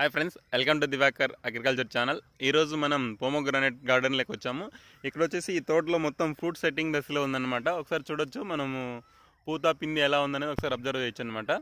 hi friends welcome to Divakar agriculture channel ఈరోజు మనం pomegranate గార్డెన్లోకి వచ్చాము ఇక్కడ వచ్చేసి ఈ తోటలో మొత్తం ఫ్రూట్ సెట్టింగ్ దశలో ఉందన్నమాట ఒకసారి చూడొచ్చు మనము పూత పిండి ఎలా ఉందనేది ఒకసారి అబ్జర్వ్ చేయొచ్చు అనమాట